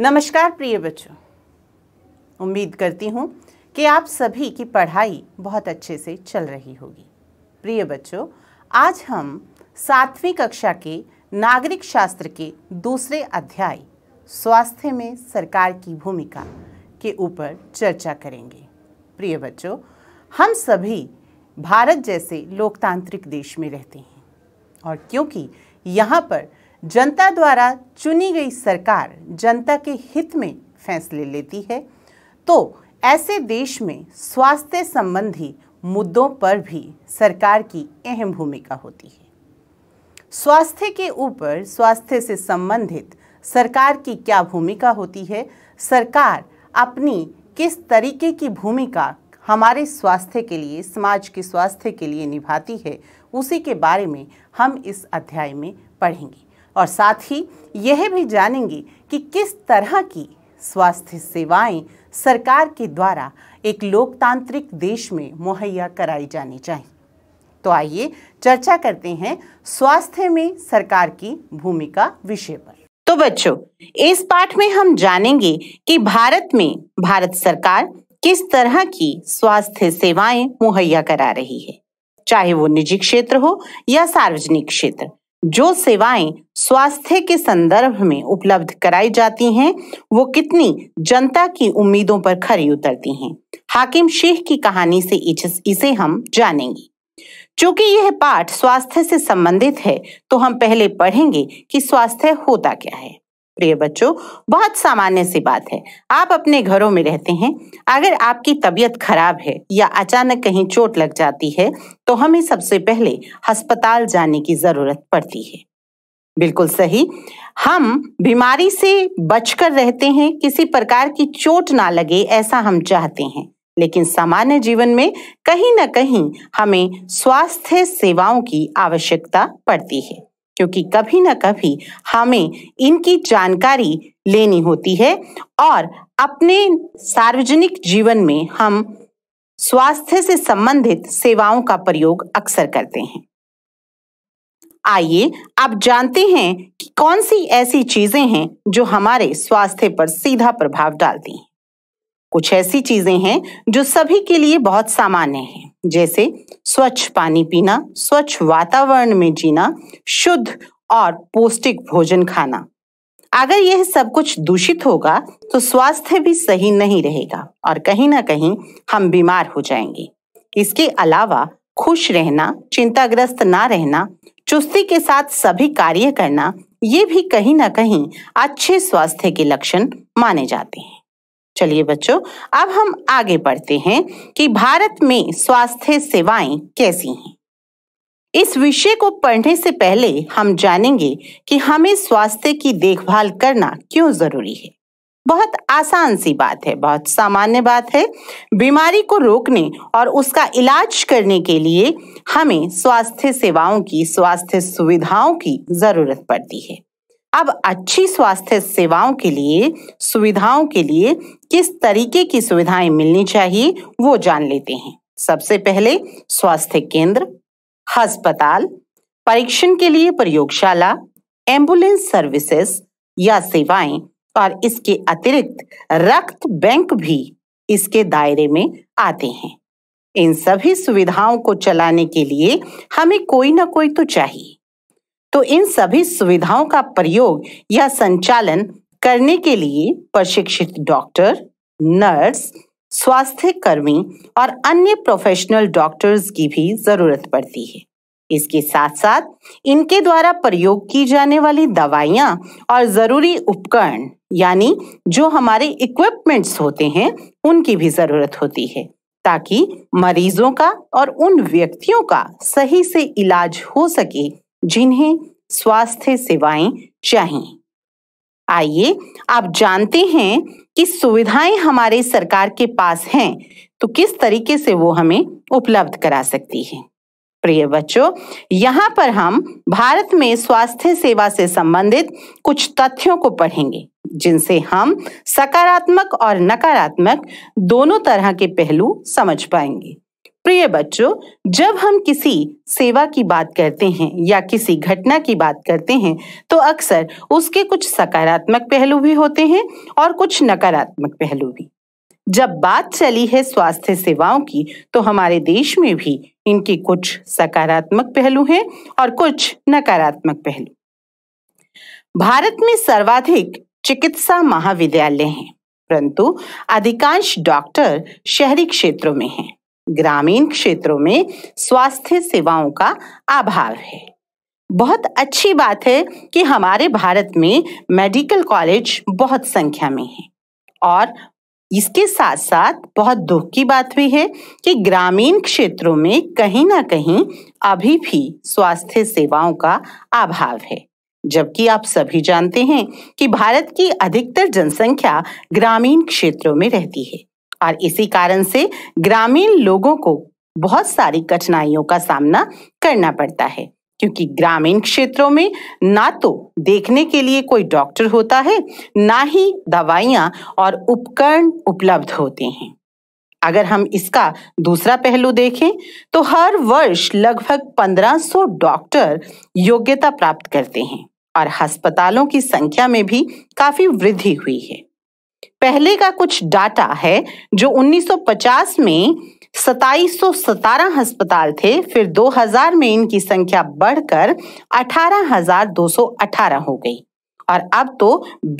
नमस्कार प्रिय बच्चों उम्मीद करती हूँ कि आप सभी की पढ़ाई बहुत अच्छे से चल रही होगी प्रिय बच्चों आज हम सातवीं कक्षा के नागरिक शास्त्र के दूसरे अध्याय स्वास्थ्य में सरकार की भूमिका के ऊपर चर्चा करेंगे प्रिय बच्चों हम सभी भारत जैसे लोकतांत्रिक देश में रहते हैं और क्योंकि यहाँ पर जनता द्वारा चुनी गई सरकार जनता के हित में फैसले लेती है तो ऐसे देश में स्वास्थ्य संबंधी मुद्दों पर भी सरकार की अहम भूमिका होती है स्वास्थ्य के ऊपर स्वास्थ्य से संबंधित सरकार की क्या भूमिका होती है सरकार अपनी किस तरीके की भूमिका हमारे स्वास्थ्य के लिए समाज के स्वास्थ्य के लिए निभाती है उसी के बारे में हम इस अध्याय में पढ़ेंगे और साथ ही यह भी जानेंगे कि किस तरह की स्वास्थ्य सेवाएं सरकार के द्वारा एक लोकतांत्रिक देश में मुहैया कराई जानी चाहिए तो आइए चर्चा करते हैं स्वास्थ्य में सरकार की भूमिका विषय पर तो बच्चों इस पाठ में हम जानेंगे कि भारत में भारत सरकार किस तरह की स्वास्थ्य सेवाएं मुहैया करा रही है चाहे वो निजी क्षेत्र हो या सार्वजनिक क्षेत्र जो सेवाएं स्वास्थ्य के संदर्भ में उपलब्ध कराई जाती हैं वो कितनी जनता की उम्मीदों पर खरी उतरती हैं हाकिम शेख की कहानी से इसे हम जानेंगे चूंकि यह पाठ स्वास्थ्य से संबंधित है तो हम पहले पढ़ेंगे कि स्वास्थ्य होता क्या है प्रिय बच्चों बहुत सामान्य सी बात है आप अपने घरों में रहते हैं अगर आपकी तबीयत खराब है या अचानक कहीं चोट लग जाती है तो हमें सबसे पहले अस्पताल जाने की जरूरत पड़ती है बिल्कुल सही हम बीमारी से बचकर रहते हैं किसी प्रकार की चोट ना लगे ऐसा हम चाहते हैं लेकिन सामान्य जीवन में कहीं ना कहीं हमें स्वास्थ्य सेवाओं की आवश्यकता पड़ती है क्योंकि कभी ना कभी हमें इनकी जानकारी लेनी होती है और अपने सार्वजनिक जीवन में हम स्वास्थ्य से संबंधित सेवाओं का प्रयोग अक्सर करते हैं आइए आप जानते हैं कि कौन सी ऐसी चीजें हैं जो हमारे स्वास्थ्य पर सीधा प्रभाव डालती हैं कुछ ऐसी चीजें हैं जो सभी के लिए बहुत सामान्य हैं जैसे स्वच्छ पानी पीना स्वच्छ वातावरण में जीना शुद्ध और पौष्टिक भोजन खाना अगर यह सब कुछ दूषित होगा तो स्वास्थ्य भी सही नहीं रहेगा और कहीं ना कहीं हम बीमार हो जाएंगे इसके अलावा खुश रहना चिंताग्रस्त ना रहना चुस्ती के साथ सभी कार्य करना ये भी कहीं ना कहीं अच्छे स्वास्थ्य के लक्षण माने जाते हैं चलिए बच्चों अब हम आगे बढ़ते हैं कि भारत में स्वास्थ्य सेवाएं कैसी हैं इस विषय को पढ़ने से पहले हम जानेंगे कि हमें स्वास्थ्य की देखभाल करना क्यों जरूरी है बहुत आसान सी बात है बहुत सामान्य बात है बीमारी को रोकने और उसका इलाज करने के लिए हमें स्वास्थ्य सेवाओं की स्वास्थ्य सुविधाओं की जरूरत पड़ती है अब अच्छी स्वास्थ्य सेवाओं के लिए सुविधाओं के लिए किस तरीके की सुविधाएं मिलनी चाहिए वो जान लेते हैं सबसे पहले स्वास्थ्य केंद्र अस्पताल परीक्षण के लिए प्रयोगशाला एम्बुलेंस सर्विसेस या सेवाएं और इसके अतिरिक्त रक्त बैंक भी इसके दायरे में आते हैं इन सभी सुविधाओं को चलाने के लिए हमें कोई ना कोई तो चाहिए तो इन सभी सुविधाओं का प्रयोग या संचालन करने के लिए प्रशिक्षित डॉक्टर नर्स स्वास्थ्य कर्मी और अन्य प्रोफेशनल डॉक्टर्स की भी जरूरत पड़ती है इसके साथ साथ इनके द्वारा प्रयोग की जाने वाली दवाइयाँ और ज़रूरी उपकरण यानी जो हमारे इक्विपमेंट्स होते हैं उनकी भी ज़रूरत होती है ताकि मरीजों का और उन व्यक्तियों का सही से इलाज हो सके जिन्हें स्वास्थ्य सेवाएं चाहिए आइए आप जानते हैं कि सुविधाएं हमारे सरकार के पास हैं तो किस तरीके से वो हमें उपलब्ध करा सकती है प्रिय बच्चों यहाँ पर हम भारत में स्वास्थ्य सेवा से संबंधित कुछ तथ्यों को पढ़ेंगे जिनसे हम सकारात्मक और नकारात्मक दोनों तरह के पहलू समझ पाएंगे प्रिय बच्चों जब हम किसी सेवा की बात करते हैं या किसी घटना की बात करते हैं तो अक्सर उसके कुछ सकारात्मक पहलू भी होते हैं और कुछ नकारात्मक पहलू भी जब बात चली है स्वास्थ्य सेवाओं की तो हमारे देश में भी इनके कुछ सकारात्मक पहलू हैं और कुछ नकारात्मक पहलू भारत में सर्वाधिक चिकित्सा महाविद्यालय हैं परंतु अधिकांश डॉक्टर शहरी क्षेत्रों में हैं ग्रामीण क्षेत्रों में स्वास्थ्य सेवाओं का अभाव है बहुत अच्छी बात है कि हमारे भारत में मेडिकल कॉलेज बहुत संख्या में है और इसके साथ साथ बहुत दुख की बात भी है कि ग्रामीण क्षेत्रों में कहीं ना कहीं अभी भी स्वास्थ्य सेवाओं का अभाव है जबकि आप सभी जानते हैं कि भारत की अधिकतर जनसंख्या ग्रामीण क्षेत्रों में रहती है और इसी कारण से ग्रामीण लोगों को बहुत सारी कठिनाइयों का सामना करना पड़ता है क्योंकि ग्रामीण क्षेत्रों में ना तो देखने के लिए कोई डॉक्टर होता है ना ही दवाइयां और उपकरण उपलब्ध होते हैं अगर हम इसका दूसरा पहलू देखें तो हर वर्ष लगभग 1500 डॉक्टर योग्यता प्राप्त करते हैं और अस्पतालों की संख्या में भी काफी वृद्धि हुई है पहले का कुछ डाटा है जो 1950 में सताईस अस्पताल थे फिर 2000 में इनकी संख्या बढ़कर 18,218 हो गई और अब तो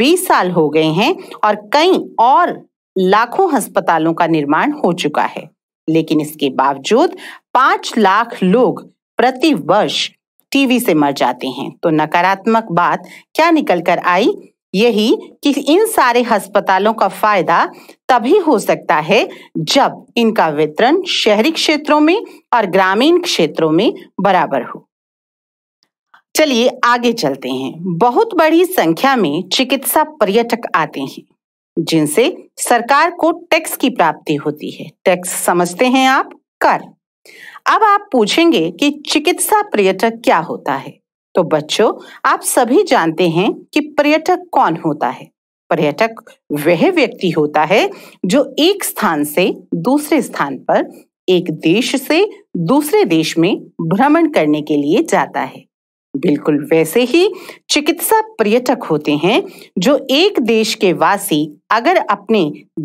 20 साल हो गए हैं और कई और लाखों अस्पतालों का निर्माण हो चुका है लेकिन इसके बावजूद पांच लाख लोग प्रति वर्ष टीवी से मर जाते हैं तो नकारात्मक बात क्या निकल कर आई यही कि इन सारे अस्पतालों का फायदा तभी हो सकता है जब इनका वितरण शहरी क्षेत्रों में और ग्रामीण क्षेत्रों में बराबर हो चलिए आगे चलते हैं बहुत बड़ी संख्या में चिकित्सा पर्यटक आते हैं जिनसे सरकार को टैक्स की प्राप्ति होती है टैक्स समझते हैं आप कर अब आप पूछेंगे कि चिकित्सा पर्यटक क्या होता है तो बच्चों आप सभी जानते हैं कि पर्यटक कौन होता है पर्यटक वह व्यक्ति होता है जो एक स्थान से दूसरे स्थान पर एक देश से दूसरे देश में भ्रमण करने के लिए जाता है बिल्कुल वैसे ही चिकित्सा पर्यटक होते हैं जो एक देश के वासी अगर अपने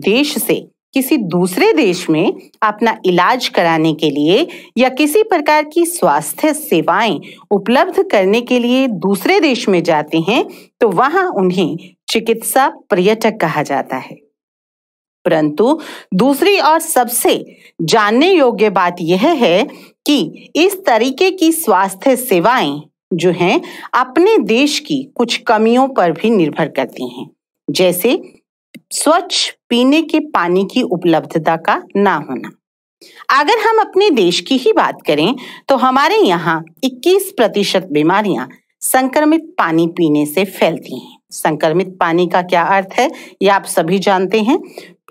देश से किसी दूसरे देश में अपना इलाज कराने के लिए या किसी प्रकार की स्वास्थ्य सेवाएं उपलब्ध करने के लिए दूसरे देश में जाते हैं तो वहां उन्हें चिकित्सा पर्यटक कहा जाता है परंतु दूसरी और सबसे जानने योग्य बात यह है कि इस तरीके की स्वास्थ्य सेवाएं जो हैं अपने देश की कुछ कमियों पर भी निर्भर करती हैं जैसे स्वच्छ पीने के पानी की उपलब्धता का ना होना अगर हम अपने देश की ही बात करें तो हमारे यहाँ 21 प्रतिशत बीमारियां संक्रमित पानी पीने से फैलती हैं संक्रमित पानी का क्या अर्थ है ये आप सभी जानते हैं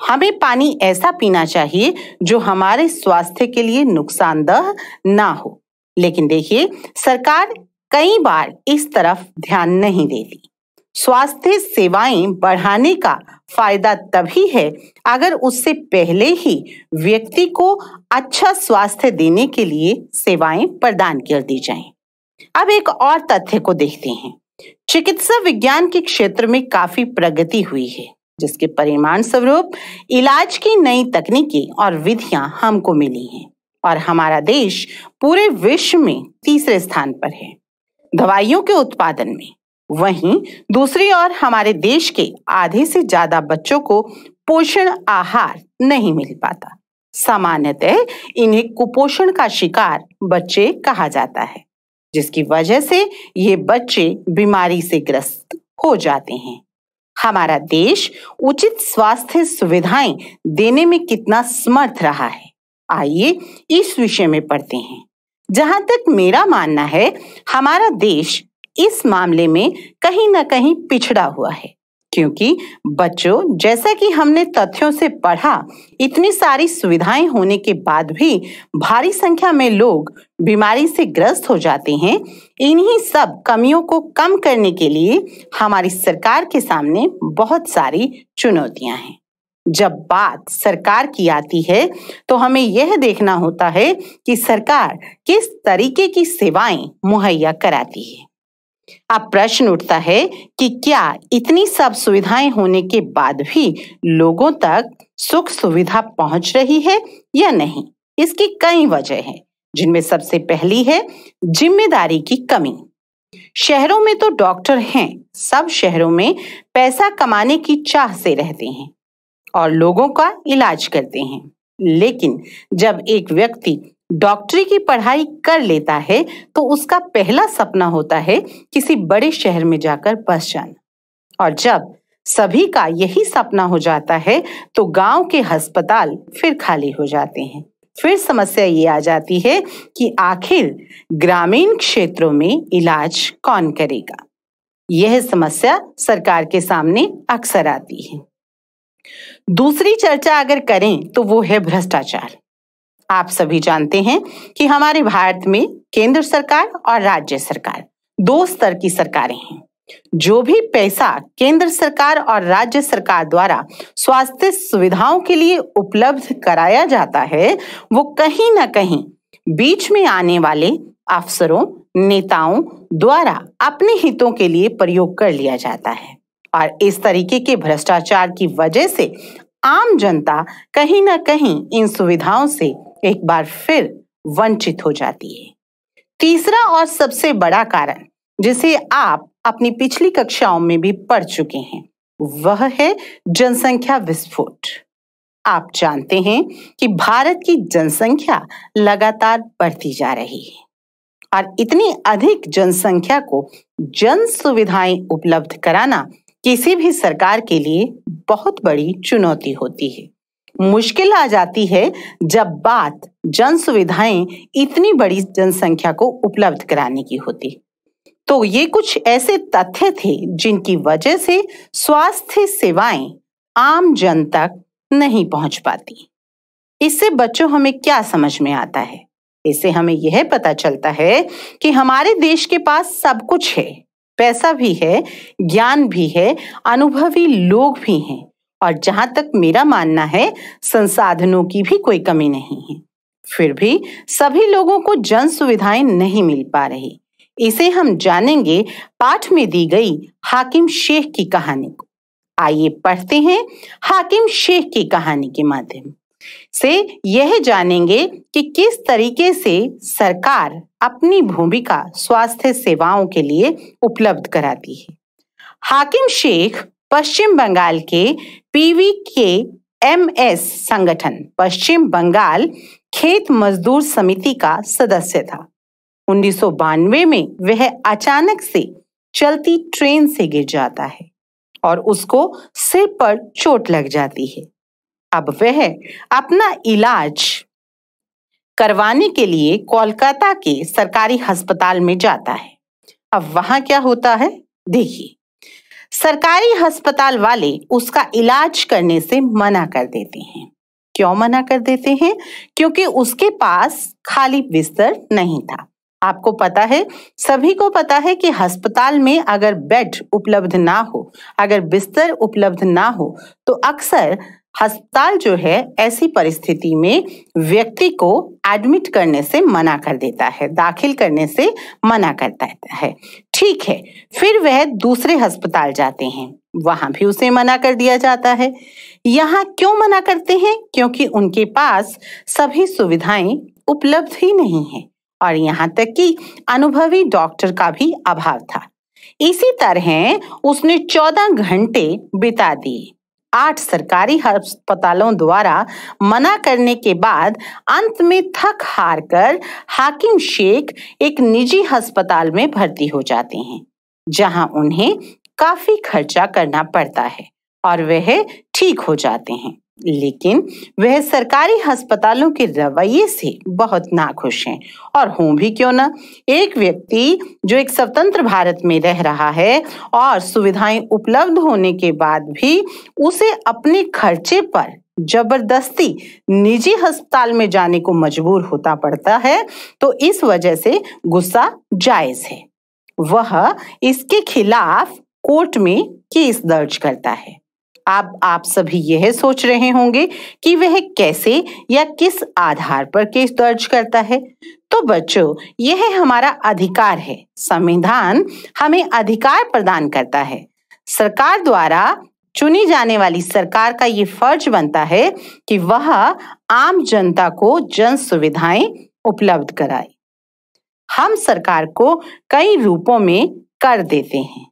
हमें पानी ऐसा पीना चाहिए जो हमारे स्वास्थ्य के लिए नुकसानदह ना हो लेकिन देखिए सरकार कई बार इस तरफ ध्यान नहीं देती स्वास्थ्य सेवाएं बढ़ाने का फायदा तभी है अगर उससे पहले ही व्यक्ति को अच्छा स्वास्थ्य देने के लिए सेवाएं प्रदान कर दी जाएं। अब एक और तथ्य को देखते हैं चिकित्सा विज्ञान के क्षेत्र में काफी प्रगति हुई है जिसके परिमाण स्वरूप इलाज की नई तकनीकें और विधियां हमको मिली हैं और हमारा देश पूरे विश्व में तीसरे स्थान पर है दवाइयों के उत्पादन में वहीं दूसरी ओर हमारे देश के आधे से ज्यादा बच्चों को पोषण आहार नहीं मिल पाता सामान्यतः इन्हें कुपोषण का शिकार बच्चे कहा जाता है जिसकी वजह से ये बच्चे बीमारी से ग्रस्त हो जाते हैं हमारा देश उचित स्वास्थ्य सुविधाएं देने में कितना समर्थ रहा है आइए इस विषय में पढ़ते हैं जहां तक मेरा मानना है हमारा देश इस मामले में कहीं ना कहीं पिछड़ा हुआ है क्योंकि बच्चों जैसा कि हमने तथ्यों से पढ़ा इतनी सारी सुविधाएं होने के बाद भी भारी संख्या में लोग बीमारी से ग्रस्त हो जाते हैं इन्हीं सब कमियों को कम करने के लिए हमारी सरकार के सामने बहुत सारी चुनौतियां हैं जब बात सरकार की आती है तो हमें यह देखना होता है कि सरकार किस तरीके की सेवाएं मुहैया कराती है अब प्रश्न उठता है कि क्या इतनी सब सुविधाएं होने के बाद भी लोगों तक सुख सुविधा पहुंच रही है या नहीं इसकी कई वजह हैं जिनमें सबसे पहली है जिम्मेदारी की कमी शहरों में तो डॉक्टर हैं सब शहरों में पैसा कमाने की चाह से रहते हैं और लोगों का इलाज करते हैं लेकिन जब एक व्यक्ति डॉक्टरी की पढ़ाई कर लेता है तो उसका पहला सपना होता है किसी बड़े शहर में जाकर बस जाना और जब सभी का यही सपना हो जाता है तो गांव के अस्पताल फिर खाली हो जाते हैं फिर समस्या ये आ जाती है कि आखिर ग्रामीण क्षेत्रों में इलाज कौन करेगा यह समस्या सरकार के सामने अक्सर आती है दूसरी चर्चा अगर करें तो वो है भ्रष्टाचार आप सभी जानते हैं कि हमारे भारत में केंद्र सरकार और राज्य सरकार दो स्तर की सरकारें हैं जो भी पैसा केंद्र सरकार और राज्य सरकार द्वारा स्वास्थ्य सुविधाओं के लिए उपलब्ध कराया जाता है वो कहीं ना कहीं बीच में आने वाले अफसरों नेताओं द्वारा अपने हितों के लिए प्रयोग कर लिया जाता है और इस तरीके के भ्रष्टाचार की वजह से आम जनता कहीं ना कहीं इन सुविधाओं से एक बार फिर वंचित हो जाती है तीसरा और सबसे बड़ा कारण जिसे आप अपनी पिछली कक्षाओं में भी पढ़ चुके हैं वह है जनसंख्या विस्फोट आप जानते हैं कि भारत की जनसंख्या लगातार बढ़ती जा रही है और इतनी अधिक जनसंख्या को जन सुविधाएं उपलब्ध कराना किसी भी सरकार के लिए बहुत बड़ी चुनौती होती है मुश्किल आ जाती है जब बात जन सुविधाएं इतनी बड़ी जनसंख्या को उपलब्ध कराने की होती तो ये कुछ ऐसे तथ्य थे जिनकी वजह से स्वास्थ्य सेवाएं आम जन तक नहीं पहुंच पाती इससे बच्चों हमें क्या समझ में आता है इससे हमें यह पता चलता है कि हमारे देश के पास सब कुछ है पैसा भी है ज्ञान भी है अनुभवी लोग भी हैं और जहां तक मेरा मानना है संसाधनों की भी कोई कमी नहीं है फिर भी सभी लोगों को जन सुविधाएं नहीं मिल पा रही इसे हम जानेंगे पाठ में दी गई हाकिम शेख की कहानी को आइए पढ़ते हैं हाकिम शेख की कहानी के माध्यम से यह जानेंगे कि किस तरीके से सरकार अपनी भूमिका स्वास्थ्य सेवाओं के लिए उपलब्ध कराती है हाकिम शेख पश्चिम बंगाल के पीवी के एम एस संगठन पश्चिम बंगाल खेत मजदूर समिति का सदस्य था उन्नीस में वह अचानक से चलती ट्रेन से गिर जाता है और उसको सिर पर चोट लग जाती है अब वह अपना इलाज करवाने के लिए कोलकाता के सरकारी अस्पताल में जाता है अब वहां क्या होता है देखिए सरकारी अस्पताल वाले उसका इलाज करने से मना कर देते हैं क्यों मना कर देते हैं क्योंकि उसके पास खाली बिस्तर नहीं था आपको पता है सभी को पता है कि अस्पताल में अगर बेड उपलब्ध ना हो अगर बिस्तर उपलब्ध ना हो तो अक्सर अस्पताल जो है ऐसी परिस्थिति में व्यक्ति को एडमिट करने से मना कर देता है दाखिल करने से मना कर है ठीक है फिर वह दूसरे अस्पताल जाते हैं वहां भी उसे मना कर दिया जाता है यहाँ क्यों मना करते हैं क्योंकि उनके पास सभी सुविधाएं उपलब्ध ही नहीं है और यहाँ तक कि अनुभवी डॉक्टर का भी अभाव था इसी तरह उसने चौदह घंटे बिता दिए आठ सरकारी अस्पतालों द्वारा मना करने के बाद अंत में थक हार कर हाकिम शेख एक निजी अस्पताल में भर्ती हो जाते हैं जहां उन्हें काफी खर्चा करना पड़ता है और वह ठीक हो जाते हैं लेकिन वह सरकारी अस्पतालों के रवैये से बहुत नाखुश हैं और हों भी क्यों ना एक व्यक्ति जो एक स्वतंत्र भारत में रह रहा है और सुविधाएं उपलब्ध होने के बाद भी उसे अपने खर्चे पर जबरदस्ती निजी अस्पताल में जाने को मजबूर होता पड़ता है तो इस वजह से गुस्सा जायज है वह इसके खिलाफ कोर्ट में केस दर्ज करता है अब आप सभी यह सोच रहे होंगे कि वह कैसे या किस आधार पर केस दर्ज करता है तो बच्चों यह हमारा अधिकार है संविधान हमें अधिकार प्रदान करता है सरकार द्वारा चुनी जाने वाली सरकार का ये फर्ज बनता है कि वह आम जनता को जन सुविधाएं उपलब्ध कराए हम सरकार को कई रूपों में कर देते हैं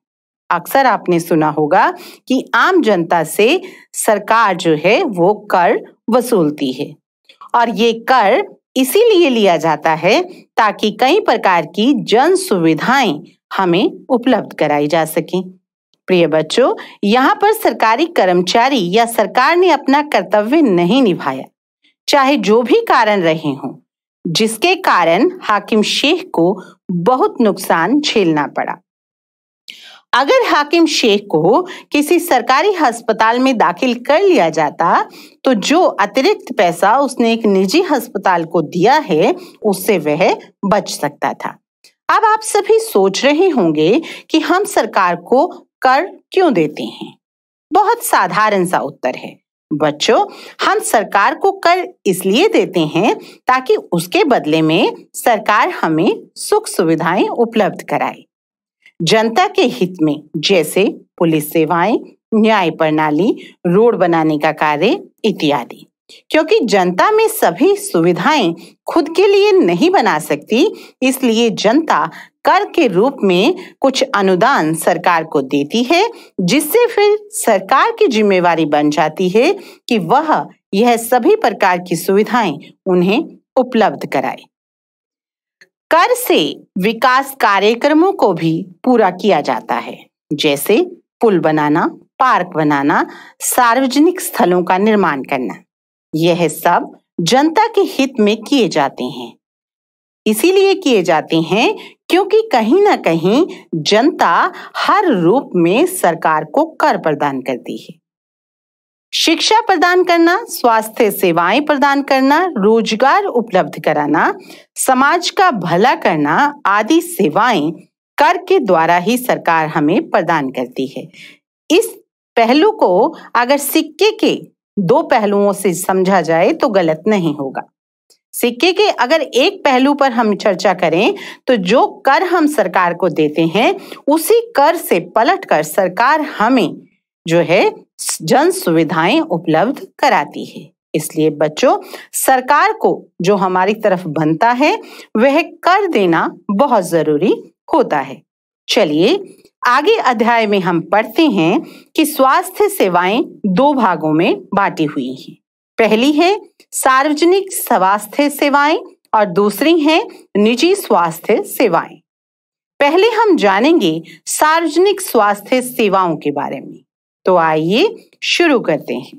अक्सर आपने सुना होगा कि आम जनता से सरकार जो है वो कर वसूलती है और ये कर इसीलिए लिया जाता है ताकि कई प्रकार की जन सुविधाएं हमें उपलब्ध कराई जा सके प्रिय बच्चों यहाँ पर सरकारी कर्मचारी या सरकार ने अपना कर्तव्य नहीं निभाया चाहे जो भी कारण रहे हों जिसके कारण हाकिम शेख को बहुत नुकसान झेलना पड़ा अगर हाकिम शेख को किसी सरकारी अस्पताल में दाखिल कर लिया जाता तो जो अतिरिक्त पैसा उसने एक निजी अस्पताल को दिया है उससे वह बच सकता था अब आप सभी सोच रहे होंगे कि हम सरकार को कर क्यों देते हैं बहुत साधारण सा उत्तर है बच्चों हम सरकार को कर इसलिए देते हैं ताकि उसके बदले में सरकार हमें सुख सुविधाएं उपलब्ध कराए जनता के हित में जैसे पुलिस सेवाएं न्याय प्रणाली रोड बनाने का कार्य इत्यादि क्योंकि जनता में सभी सुविधाएं खुद के लिए नहीं बना सकती इसलिए जनता कर के रूप में कुछ अनुदान सरकार को देती है जिससे फिर सरकार की जिम्मेवारी बन जाती है कि वह यह सभी प्रकार की सुविधाएं उन्हें उपलब्ध कराए कर से विकास कार्यक्रमों को भी पूरा किया जाता है जैसे पुल बनाना पार्क बनाना सार्वजनिक स्थलों का निर्माण करना यह सब जनता के हित में किए जाते हैं इसीलिए किए जाते हैं क्योंकि कहीं ना कहीं जनता हर रूप में सरकार को कर प्रदान करती है शिक्षा प्रदान करना स्वास्थ्य सेवाएं प्रदान करना रोजगार उपलब्ध कराना समाज का भला करना आदि सेवाएं कर के द्वारा ही सरकार हमें प्रदान करती है इस पहलू को अगर सिक्के के दो पहलुओं से समझा जाए तो गलत नहीं होगा सिक्के के अगर एक पहलू पर हम चर्चा करें तो जो कर हम सरकार को देते हैं उसी कर से पलटकर सरकार हमें जो है जन सुविधाएं उपलब्ध कराती है इसलिए बच्चों सरकार को जो हमारी तरफ बनता है वह कर देना बहुत जरूरी होता है चलिए आगे अध्याय में हम पढ़ते हैं कि स्वास्थ्य सेवाएं दो भागों में बांटी हुई हैं पहली है सार्वजनिक स्वास्थ्य सेवाएं और दूसरी है निजी स्वास्थ्य सेवाएं पहले हम जानेंगे सार्वजनिक स्वास्थ्य सेवाओं के बारे में तो आइए शुरू करते हैं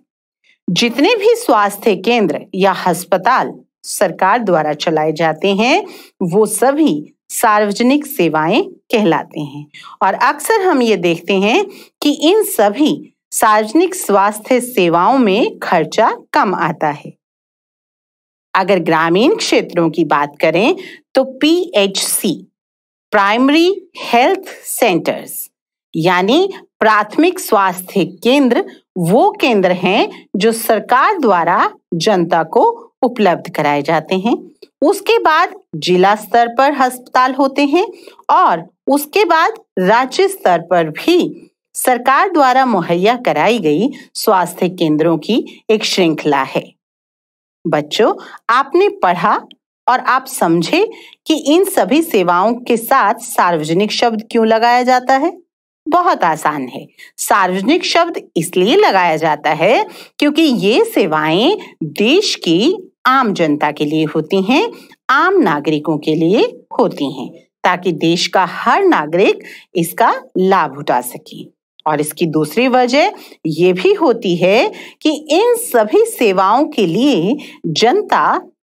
जितने भी स्वास्थ्य केंद्र या अस्पताल सरकार द्वारा चलाए जाते हैं वो सभी सार्वजनिक सेवाएं कहलाते हैं और अक्सर हम ये देखते हैं कि इन सभी सार्वजनिक स्वास्थ्य सेवाओं में खर्चा कम आता है अगर ग्रामीण क्षेत्रों की बात करें तो पीएचसी प्राइमरी हेल्थ सेंटर्स यानी प्राथमिक स्वास्थ्य केंद्र वो केंद्र हैं जो सरकार द्वारा जनता को उपलब्ध कराए जाते हैं उसके बाद जिला स्तर पर अस्पताल होते हैं और उसके बाद राज्य स्तर पर भी सरकार द्वारा मुहैया कराई गई स्वास्थ्य केंद्रों की एक श्रृंखला है बच्चों आपने पढ़ा और आप समझे कि इन सभी सेवाओं के साथ सार्वजनिक शब्द क्यों लगाया जाता है बहुत आसान है सार्वजनिक शब्द इसलिए लगाया जाता है क्योंकि ये सेवाएं देश की आम जनता के लिए होती हैं आम नागरिकों के लिए होती हैं ताकि देश का हर नागरिक इसका लाभ उठा सके और इसकी दूसरी वजह ये भी होती है कि इन सभी सेवाओं के लिए जनता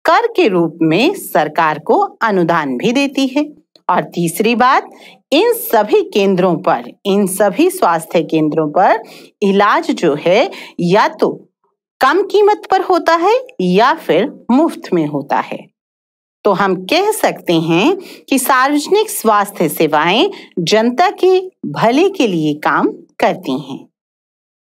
कर के रूप में सरकार को अनुदान भी देती है और तीसरी बात इन सभी केंद्रों पर इन सभी स्वास्थ्य केंद्रों पर इलाज जो है या तो कम कीमत पर होता है या फिर मुफ्त में होता है तो हम कह सकते हैं कि सार्वजनिक स्वास्थ्य सेवाएं जनता के भले के लिए काम करती हैं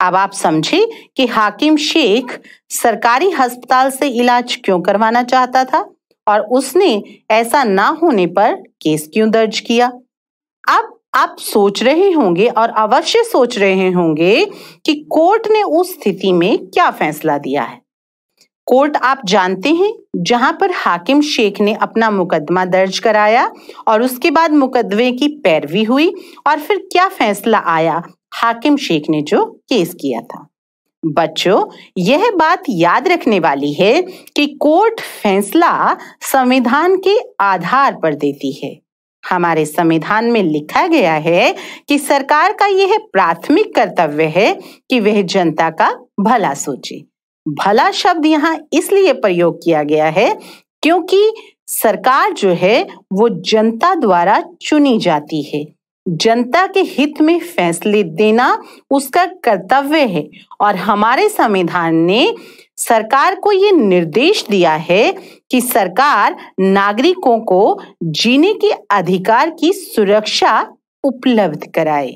अब आप समझे कि हाकिम शेख सरकारी अस्पताल से इलाज क्यों करवाना चाहता था और उसने ऐसा ना होने पर केस क्यों दर्ज किया अब आप सोच रहे होंगे और अवश्य सोच रहे होंगे कि कोर्ट ने उस स्थिति में क्या फैसला दिया है कोर्ट आप जानते हैं जहां पर हाकिम शेख ने अपना मुकदमा दर्ज कराया और उसके बाद मुकदमे की पैरवी हुई और फिर क्या फैसला आया हाकिम शेख ने जो केस किया था बच्चों यह बात याद रखने वाली है कि कोर्ट फैसला संविधान के आधार पर देती है हमारे संविधान में लिखा गया है कि सरकार का यह प्राथमिक कर्तव्य है कि वह जनता का भला सोचे भला शब्द यहाँ इसलिए प्रयोग किया गया है क्योंकि सरकार जो है वो जनता द्वारा चुनी जाती है जनता के हित में फैसले देना उसका कर्तव्य है और हमारे संविधान ने सरकार को ये निर्देश दिया है कि सरकार नागरिकों को जीने के अधिकार की सुरक्षा उपलब्ध कराए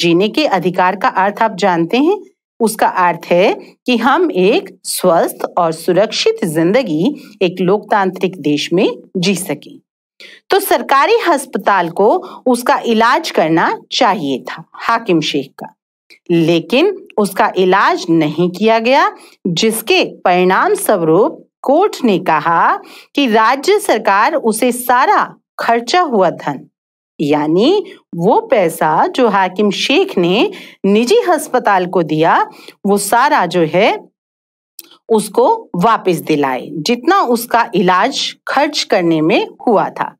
जीने के अधिकार का अर्थ आप जानते हैं उसका अर्थ है कि हम एक स्वस्थ और सुरक्षित जिंदगी एक लोकतांत्रिक देश में जी सके तो सरकारी अस्पताल को उसका इलाज करना चाहिए था हाकिम शेख का लेकिन उसका इलाज नहीं किया गया जिसके परिणाम स्वरूप कोर्ट ने कहा कि राज्य सरकार उसे सारा खर्चा हुआ धन यानी वो पैसा जो हाकिम शेख ने निजी अस्पताल को दिया वो सारा जो है उसको वापस दिलाए जितना उसका इलाज खर्च करने में हुआ था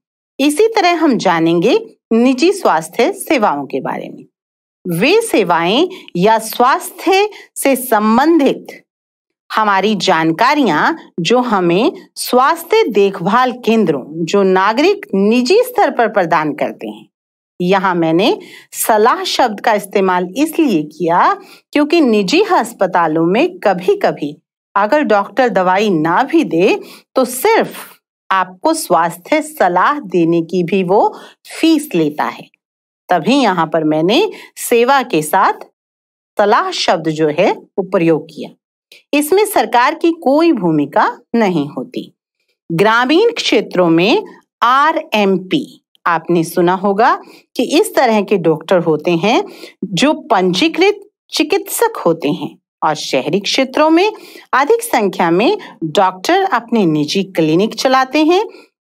इसी तरह हम जानेंगे निजी स्वास्थ्य सेवाओं के बारे में वे सेवाएं या स्वास्थ्य से संबंधित हमारी जानकारियां जो हमें स्वास्थ्य देखभाल केंद्रों जो नागरिक निजी स्तर पर प्रदान करते हैं यहां मैंने सलाह शब्द का इस्तेमाल इसलिए किया क्योंकि निजी अस्पतालों में कभी कभी अगर डॉक्टर दवाई ना भी दे तो सिर्फ आपको स्वास्थ्य सलाह देने की भी वो फीस लेता है तभी यहां पर मैंने सेवा के साथ तलाह शब्द जो है वो प्रयोग किया इसमें सरकार की कोई भूमिका नहीं होती ग्रामीण क्षेत्रों में आर आपने सुना होगा कि इस तरह के डॉक्टर होते हैं जो पंजीकृत चिकित्सक होते हैं और शहरी क्षेत्रों में अधिक संख्या में डॉक्टर अपने निजी क्लिनिक चलाते हैं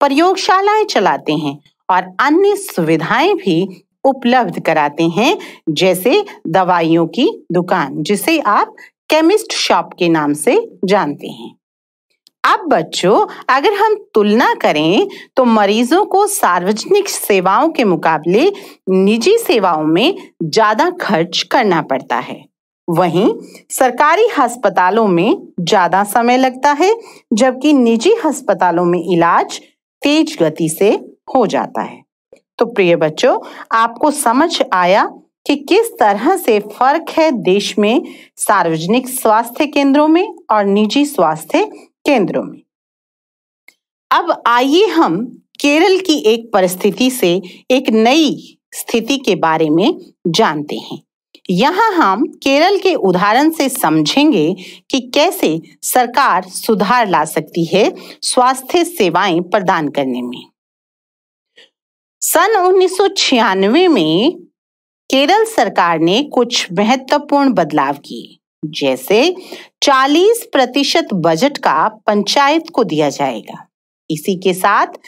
प्रयोगशालाएं चलाते हैं और अन्य सुविधाएं भी उपलब्ध कराते हैं जैसे दवाइयों की दुकान जिसे आप केमिस्ट शॉप के नाम से जानते हैं अब बच्चों अगर हम तुलना करें तो मरीजों को सार्वजनिक सेवाओं के मुकाबले निजी सेवाओं में ज़्यादा खर्च करना पड़ता है वहीं सरकारी अस्पतालों में ज़्यादा समय लगता है जबकि निजी अस्पतालों में इलाज तेज गति से हो जाता है तो प्रिय बच्चों आपको समझ आया कि किस तरह से फर्क है देश में सार्वजनिक स्वास्थ्य केंद्रों में और निजी स्वास्थ्य केंद्रों में अब आइए हम केरल की एक परिस्थिति से एक नई स्थिति के बारे में जानते हैं यहाँ हम केरल के उदाहरण से समझेंगे कि कैसे सरकार सुधार ला सकती है स्वास्थ्य सेवाएं प्रदान करने में सन 1996 में केरल सरकार ने कुछ महत्वपूर्ण बदलाव किए जैसे 40 प्रतिशत बजट का पंचायत को दिया जाएगा इसी के साथ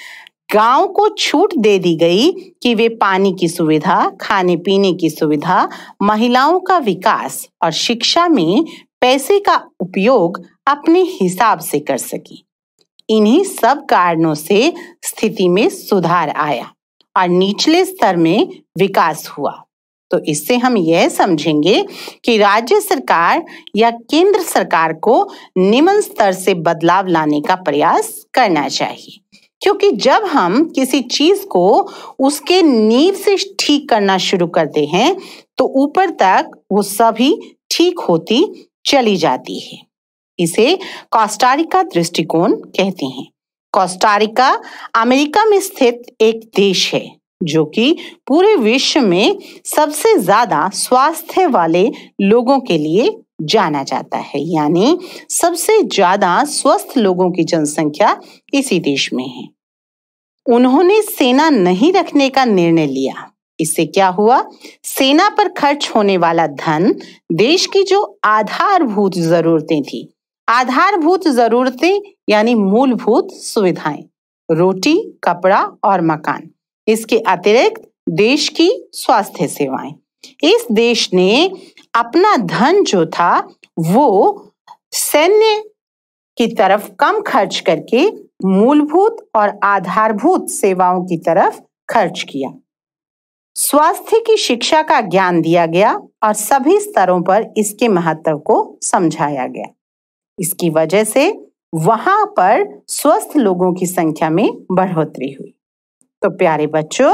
गांव को छूट दे दी गई कि वे पानी की सुविधा खाने पीने की सुविधा महिलाओं का विकास और शिक्षा में पैसे का उपयोग अपने हिसाब से कर सके इन्हीं सब कारणों से स्थिति में सुधार आया और निचले स्तर में विकास हुआ तो इससे हम यह समझेंगे कि राज्य सरकार या केंद्र सरकार को निम्न स्तर से बदलाव लाने का प्रयास करना चाहिए क्योंकि जब हम किसी चीज को उसके नींव से ठीक करना शुरू करते हैं तो ऊपर तक वो सभी ठीक होती चली जाती है इसे कॉस्टारिका दृष्टिकोण कहते हैं कोस्टारिका अमेरिका में स्थित एक देश है जो कि पूरे विश्व में सबसे ज्यादा स्वास्थ्य वाले लोगों के लिए जाना जाता है यानी सबसे ज्यादा स्वस्थ लोगों की जनसंख्या इसी देश में है उन्होंने सेना नहीं रखने का निर्णय लिया इससे क्या हुआ सेना पर खर्च होने वाला धन देश की जो आधारभूत जरूरतें थी आधारभूत जरूरतें यानी मूलभूत सुविधाएं रोटी कपड़ा और मकान इसके अतिरिक्त देश की स्वास्थ्य सेवाएं इस देश ने अपना धन जो था वो सैन्य की तरफ कम खर्च करके मूलभूत और आधारभूत सेवाओं की तरफ खर्च किया स्वास्थ्य की शिक्षा का ज्ञान दिया गया और सभी स्तरों पर इसके महत्व को समझाया गया इसकी वजह से वहां पर स्वस्थ लोगों की संख्या में बढ़ोतरी हुई तो प्यारे बच्चों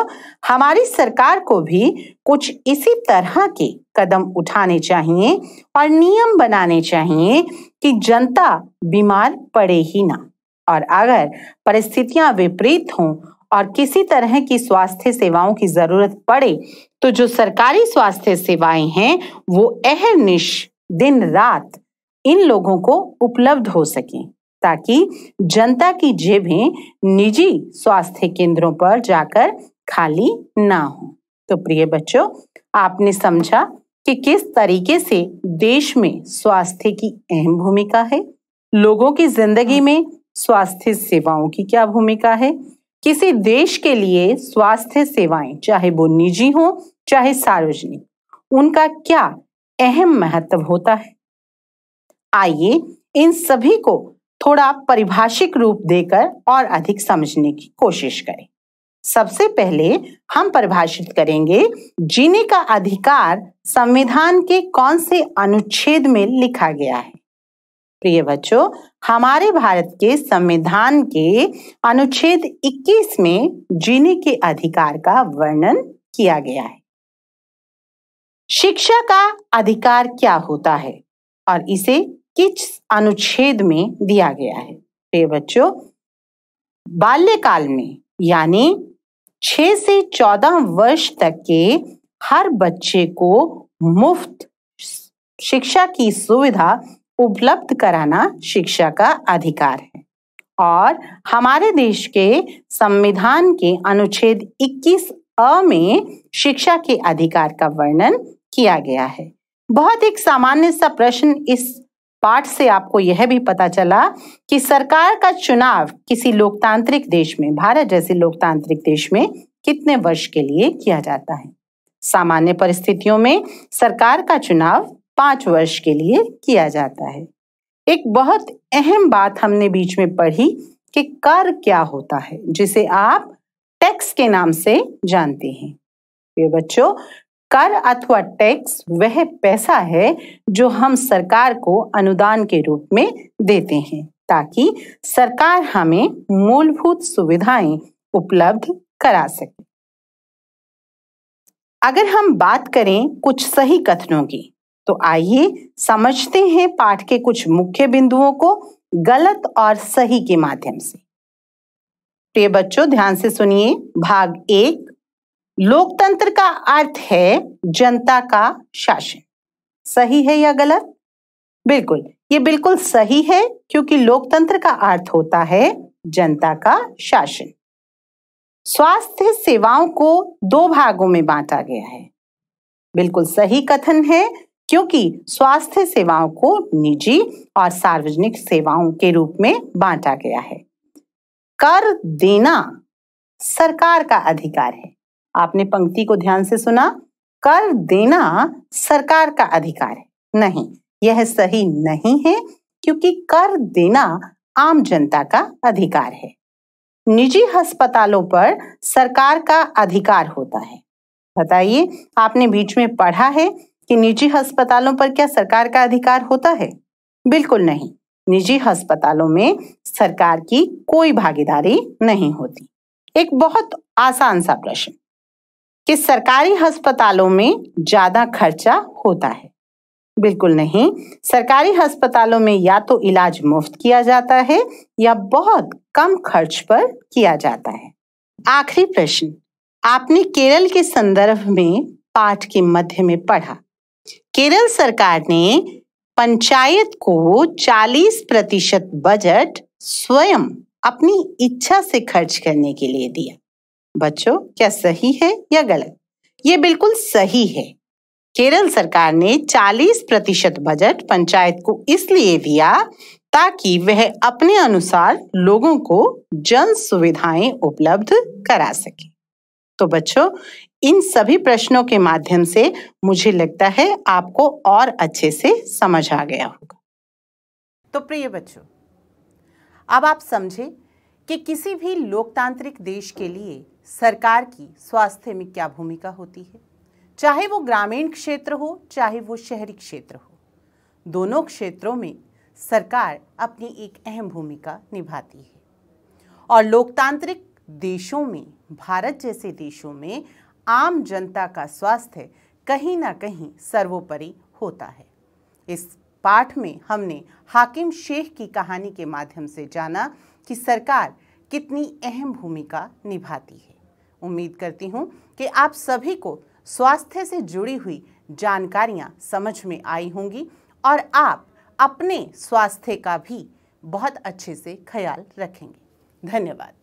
हमारी सरकार को भी कुछ इसी तरह के कदम उठाने चाहिए और नियम बनाने चाहिए कि जनता बीमार पड़े ही ना और अगर परिस्थितियां विपरीत हों और किसी तरह की स्वास्थ्य सेवाओं की जरूरत पड़े तो जो सरकारी स्वास्थ्य सेवाएं हैं वो अहनिश दिन रात इन लोगों को उपलब्ध हो सके ताकि जनता की जेबें निजी स्वास्थ्य केंद्रों पर जाकर खाली ना हो तो प्रिय बच्चों आपने समझा कि किस तरीके से देश में स्वास्थ्य की अहम भूमिका है लोगों की जिंदगी में स्वास्थ्य सेवाओं की क्या भूमिका है किसी देश के लिए स्वास्थ्य सेवाएं चाहे वो निजी हो चाहे सार्वजनिक उनका क्या अहम महत्व होता है आइए इन सभी को थोड़ा परिभाषिक रूप देकर और अधिक समझने की कोशिश करें सबसे पहले हम परिभाषित करेंगे जीने का अधिकार संविधान के कौन से अनुच्छेद में लिखा गया है प्रिय बच्चों हमारे भारत के संविधान के अनुच्छेद 21 में जीने के अधिकार का वर्णन किया गया है शिक्षा का अधिकार क्या होता है और इसे किस अनुच्छेद में दिया गया है प्रिय बच्चों बाल्यकाल में यानी छ से चौदह वर्ष तक के हर बच्चे को मुफ्त शिक्षा की सुविधा उपलब्ध कराना शिक्षा का अधिकार है और हमारे देश के संविधान के अनुच्छेद 21 अ में शिक्षा के अधिकार का वर्णन किया गया है बहुत एक सामान्य सा प्रश्न इस पाठ से आपको यह भी पता चला कि सरकार का चुनाव किसी लोकतांत्रिक देश में भारत जैसे लोकतांत्रिक देश में कितने वर्ष के लिए किया जाता है सामान्य परिस्थितियों में सरकार का चुनाव पांच वर्ष के लिए किया जाता है एक बहुत अहम बात हमने बीच में पढ़ी कि कर क्या होता है जिसे आप टैक्स के नाम से जानते हैं ये बच्चों कर अथवा टैक्स वह पैसा है जो हम सरकार को अनुदान के रूप में देते हैं ताकि सरकार हमें मूलभूत सुविधाएं उपलब्ध करा सके अगर हम बात करें कुछ सही कथनों की तो आइए समझते हैं पाठ के कुछ मुख्य बिंदुओं को गलत और सही के माध्यम से प्रिय बच्चों ध्यान से सुनिए भाग एक लोकतंत्र का अर्थ है जनता का शासन सही है या गलत बिल्कुल ये बिल्कुल सही है क्योंकि लोकतंत्र का अर्थ होता है जनता का शासन स्वास्थ्य सेवाओं को दो भागों में बांटा गया है बिल्कुल सही कथन है क्योंकि स्वास्थ्य सेवाओं को निजी और सार्वजनिक सेवाओं के रूप में बांटा गया है कर देना सरकार का अधिकार है आपने पंक्ति को ध्यान से सुना कर देना सरकार का अधिकार है नहीं यह सही नहीं है क्योंकि कर देना आम जनता का अधिकार है निजी अस्पतालों पर सरकार का अधिकार होता है बताइए आपने बीच में पढ़ा है कि निजी अस्पतालों पर क्या सरकार का अधिकार होता है बिल्कुल नहीं निजी अस्पतालों में सरकार की कोई भागीदारी नहीं होती एक बहुत आसान सा प्रश्न कि सरकारी अस्पतालों में ज़्यादा खर्चा होता है बिल्कुल नहीं सरकारी अस्पतालों में या तो इलाज मुफ्त किया जाता है या बहुत कम खर्च पर किया जाता है आखिरी प्रश्न आपने केरल के संदर्भ में पाठ के मध्य में पढ़ा केरल सरकार ने पंचायत को 40 प्रतिशत बजट स्वयं अपनी इच्छा से खर्च करने के लिए दिया बच्चों क्या सही है या गलत ये बिल्कुल सही है केरल सरकार ने 40 प्रतिशत बजट पंचायत को इसलिए दिया ताकि वह अपने अनुसार लोगों को जन सुविधाएं उपलब्ध करा सके तो बच्चों इन सभी प्रश्नों के माध्यम से मुझे लगता है आपको और अच्छे से समझ आ गया होगा तो प्रिय बच्चों अब आप समझे कि किसी भी लोकतांत्रिक देश के लिए सरकार की स्वास्थ्य में क्या भूमिका होती है चाहे वो ग्रामीण क्षेत्र हो चाहे वो शहरी क्षेत्र हो दोनों क्षेत्रों में सरकार अपनी एक अहम भूमिका निभाती है और लोकतांत्रिक देशों में भारत जैसे देशों में आम जनता का स्वास्थ्य कहीं ना कहीं सर्वोपरि होता है इस पाठ में हमने हाकिम शेख की कहानी के माध्यम से जाना कि सरकार कितनी अहम भूमिका निभाती है उम्मीद करती हूँ कि आप सभी को स्वास्थ्य से जुड़ी हुई जानकारियाँ समझ में आई होंगी और आप अपने स्वास्थ्य का भी बहुत अच्छे से ख्याल रखेंगे धन्यवाद